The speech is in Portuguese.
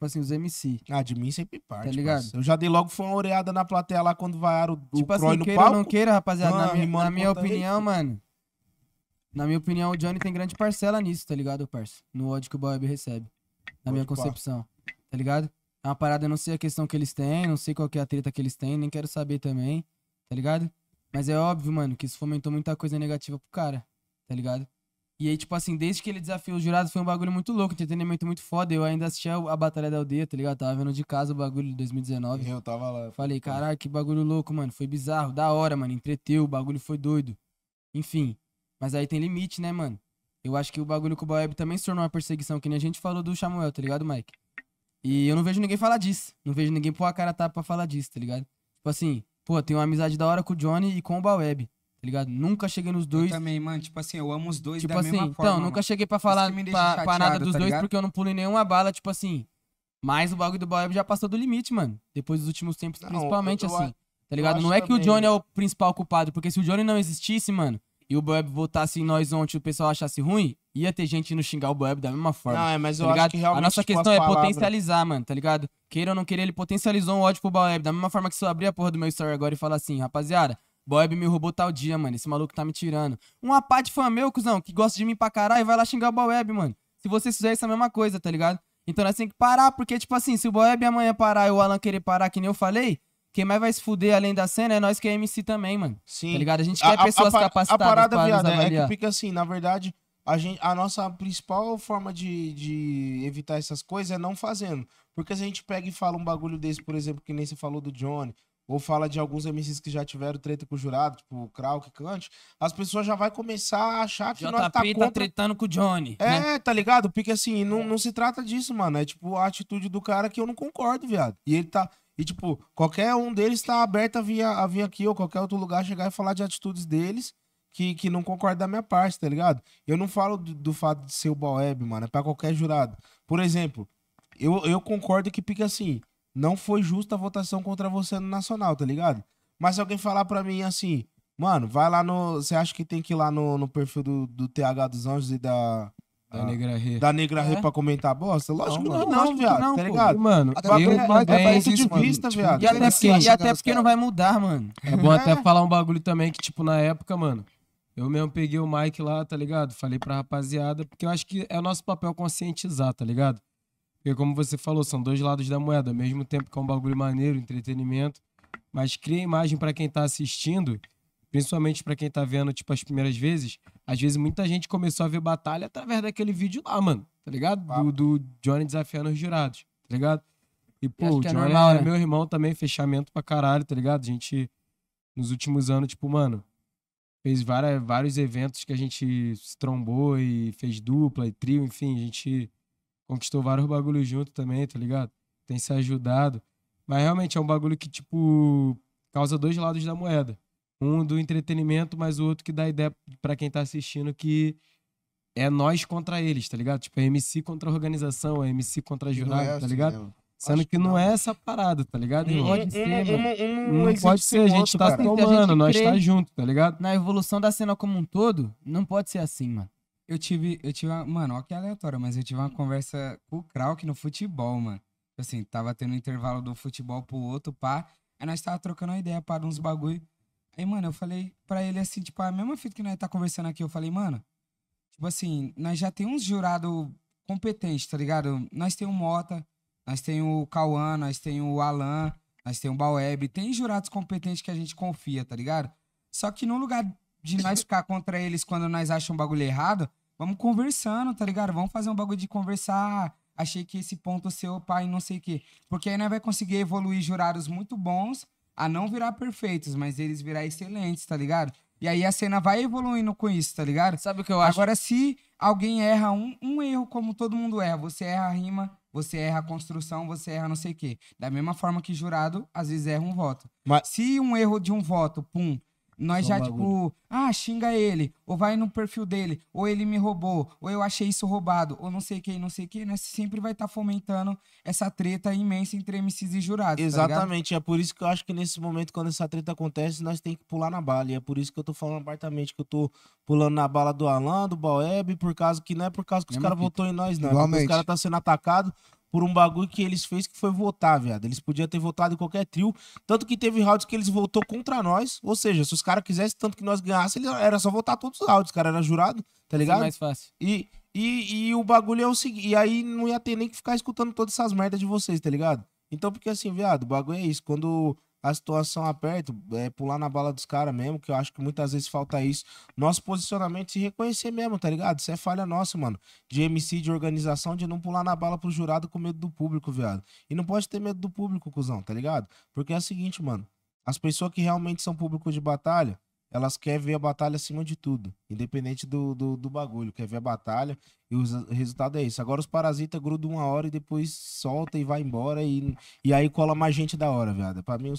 tipo assim, os MC. Ah, de mim sempre parte. Tá ligado? Eu já dei logo foi uma oreada na plateia lá quando vaiaram o, tipo assim, no queira palco. não queira, rapaziada, mano, na minha, na minha opinião, aí. mano. Na minha opinião, o Johnny tem grande parcela nisso, tá ligado, parça? No ódio que o Bob recebe. Na minha concepção. Pá. Tá ligado? É uma parada, eu não sei a questão que eles têm, não sei qual que é a treta que eles têm, nem quero saber também, tá ligado? Mas é óbvio, mano, que isso fomentou muita coisa negativa pro cara, tá ligado? E aí, tipo assim, desde que ele desafiou os jurados, foi um bagulho muito louco, entretenimento muito foda. Eu ainda assistia a Batalha da Aldeia, tá ligado? Tava vendo de casa o bagulho de 2019. Eu tava lá. Falei, caralho, que bagulho louco, mano. Foi bizarro, da hora, mano. Entreteu, o bagulho foi doido. Enfim. Mas aí tem limite, né, mano? Eu acho que o bagulho com o Baweb também se tornou uma perseguição, que nem a gente falou do Samuel, tá ligado, Mike? E eu não vejo ninguém falar disso. Não vejo ninguém pôr a cara tapa pra falar disso, tá ligado? Tipo assim, pô, tem uma amizade da hora com o Johnny e com o Baweb. Tá ligado? Nunca cheguei nos dois. Eu também, mano. Tipo assim, eu amo os dois tipo da assim, mesma então, forma. Então, nunca cheguei pra falar pra, chateado, pra, nada dos tá dois porque eu não pulei nenhuma bala, tipo assim. Mas o bagulho do Bob já passou do limite, mano. Depois dos últimos tempos, não, principalmente, eu, eu, assim. Tá ligado? Não é que também... o Johnny é o principal culpado, porque se o Johnny não existisse, mano, e o Boeb votasse em nós ontem e o pessoal achasse ruim, ia ter gente no xingar o Boeb da mesma forma. Não, é, mas tá eu acho que realmente. A nossa tipo, questão a palavra... é potencializar, mano, tá ligado? Queira ou não queira, ele potencializou o ódio pro Boeb. Da mesma forma que se eu abrir a porra do meu story agora e falar assim, rapaziada, Boeb me roubou tal dia, mano. Esse maluco tá me tirando. Uma pá de fã meu, cuzão, que gosta de mim pra caralho, vai lá xingar o Boeb, mano. Se você fizer essa é mesma coisa, tá ligado? Então nós temos que parar, porque, tipo assim, se o Boeb amanhã parar e o Alan querer parar, que nem eu falei, quem mais vai se fuder além da cena é nós que é MC também, mano. Sim. Tá ligado? A gente quer a, pessoas a, a, capacitadas. A parada, para viado, é que fica assim, na verdade, a, gente, a nossa principal forma de, de evitar essas coisas é não fazendo. Porque se a gente pega e fala um bagulho desse, por exemplo, que nem você falou do Johnny, ou fala de alguns MCs que já tiveram treta com o jurado, tipo o Krau, que cante, as pessoas já vai começar a achar que JP nós tá, tá contra... tá tretando com o Johnny. É, né? tá ligado? Porque assim, não, não se trata disso, mano. É tipo a atitude do cara que eu não concordo, viado. E ele tá. E, tipo, qualquer um deles tá aberto a vir, a vir aqui ou qualquer outro lugar chegar e falar de atitudes deles que, que não concordam da minha parte, tá ligado? Eu não falo do, do fato de ser o Boeb, mano. É pra qualquer jurado. Por exemplo, eu, eu concordo que pique assim não foi justa a votação contra você no Nacional, tá ligado? Mas se alguém falar pra mim assim, mano, vai lá no. Você acha que tem que ir lá no, no perfil do, do TH dos Anjos e da. Da Negra Rê. Da Negra Rê é? pra comentar bosta? Lógico não, que não, não viado. Não, tá ligado? Pô. Mano, até eu, é, é, é isso, de vista, viado. E até, tipo porque, assim, e até porque não vai mudar, mano. É bom até é. falar um bagulho também que, tipo, na época, mano, eu mesmo peguei o Mike lá, tá ligado? Falei pra rapaziada, porque eu acho que é o nosso papel conscientizar, tá ligado? Porque como você falou, são dois lados da moeda. Ao mesmo tempo que é um bagulho maneiro, entretenimento, mas cria imagem para quem está assistindo, principalmente para quem está vendo, tipo, as primeiras vezes. Às vezes muita gente começou a ver batalha através daquele vídeo lá, mano, tá ligado? Do, do Johnny desafiando os jurados, tá ligado? E, pô, o é Johnny é, normal, né? meu irmão também, fechamento pra caralho, tá ligado? A gente, nos últimos anos, tipo, mano, fez várias, vários eventos que a gente se trombou e fez dupla e trio, enfim, a gente conquistou vários bagulhos junto também, tá ligado? Tem se ajudado. Mas realmente é um bagulho que, tipo, causa dois lados da moeda. Um do entretenimento, mas o outro que dá ideia para quem tá assistindo que é nós contra eles, tá ligado? Tipo, é MC contra a organização, é MC contra a jurada, é tá assim ligado? Mesmo. Sendo que não, é essa parada, tá ligado? Não pode ser, Não pode ser, a gente tá tomando, nós tá junto, tá ligado? Na evolução da cena como um todo, não pode ser assim, mano. Eu tive, eu tive uma, mano, ó que aleatório mas eu tive uma conversa com o Krauk no futebol, mano. Tipo assim, tava tendo um intervalo do futebol pro outro, pá. Aí nós tava trocando uma ideia, para uns bagulho. Aí, mano, eu falei pra ele assim, tipo, a mesma fita que nós tá conversando aqui, eu falei, mano, tipo assim, nós já tem uns jurados competentes tá ligado? Nós tem o Mota, nós tem o Cauã, nós tem o Alan, nós tem o Baweb, tem jurados competentes que a gente confia, tá ligado? Só que no lugar de nós ficar contra eles quando nós achamos um bagulho errado, Vamos conversando, tá ligado? Vamos fazer um bagulho de conversar. Achei que esse ponto seu, pai, não sei o quê. Porque aí nós vai conseguir evoluir jurados muito bons a não virar perfeitos, mas eles virar excelentes, tá ligado? E aí a cena vai evoluindo com isso, tá ligado? Sabe o que eu acho? Agora, se alguém erra um, um erro, como todo mundo erra, você erra a rima, você erra a construção, você erra não sei o quê. Da mesma forma que jurado, às vezes erra um voto. Mas... Se um erro de um voto, pum, nós já, tipo, ah, xinga ele, ou vai no perfil dele, ou ele me roubou, ou eu achei isso roubado, ou não sei quem, não sei quem, né? Sempre vai estar tá fomentando essa treta imensa entre MCs e jurados. Tá Exatamente, tá é por isso que eu acho que nesse momento, quando essa treta acontece, nós tem que pular na bala. E é por isso que eu tô falando abertamente que eu tô pulando na bala do Alan, do Baleb, por causa que não é por causa que os caras votou em nós, não. É os caras tá sendo atacado por um bagulho que eles fez que foi votar, viado. Eles podiam ter votado em qualquer trio. Tanto que teve rounds que eles votou contra nós. Ou seja, se os caras quisessem tanto que nós ganhássemos, era só votar todos os rounds. Os caras eram jurados, tá ligado? é mais fácil. E, e, e o bagulho é o seguinte. E aí não ia ter nem que ficar escutando todas essas merdas de vocês, tá ligado? Então, porque assim, viado, o bagulho é isso. Quando a situação aperta, é, pular na bala dos caras mesmo, que eu acho que muitas vezes falta isso. Nosso posicionamento se reconhecer mesmo, tá ligado? Isso é falha nossa, mano. De MC, de organização, de não pular na bala pro jurado com medo do público, viado. E não pode ter medo do público, cuzão, tá ligado? Porque é o seguinte, mano. As pessoas que realmente são público de batalha, elas querem ver a batalha acima de tudo, independente do, do, do bagulho. Quer ver a batalha e o resultado é isso. Agora os parasitas grudam uma hora e depois solta e vai embora e, e aí cola mais gente da hora, viado. É pra mim, o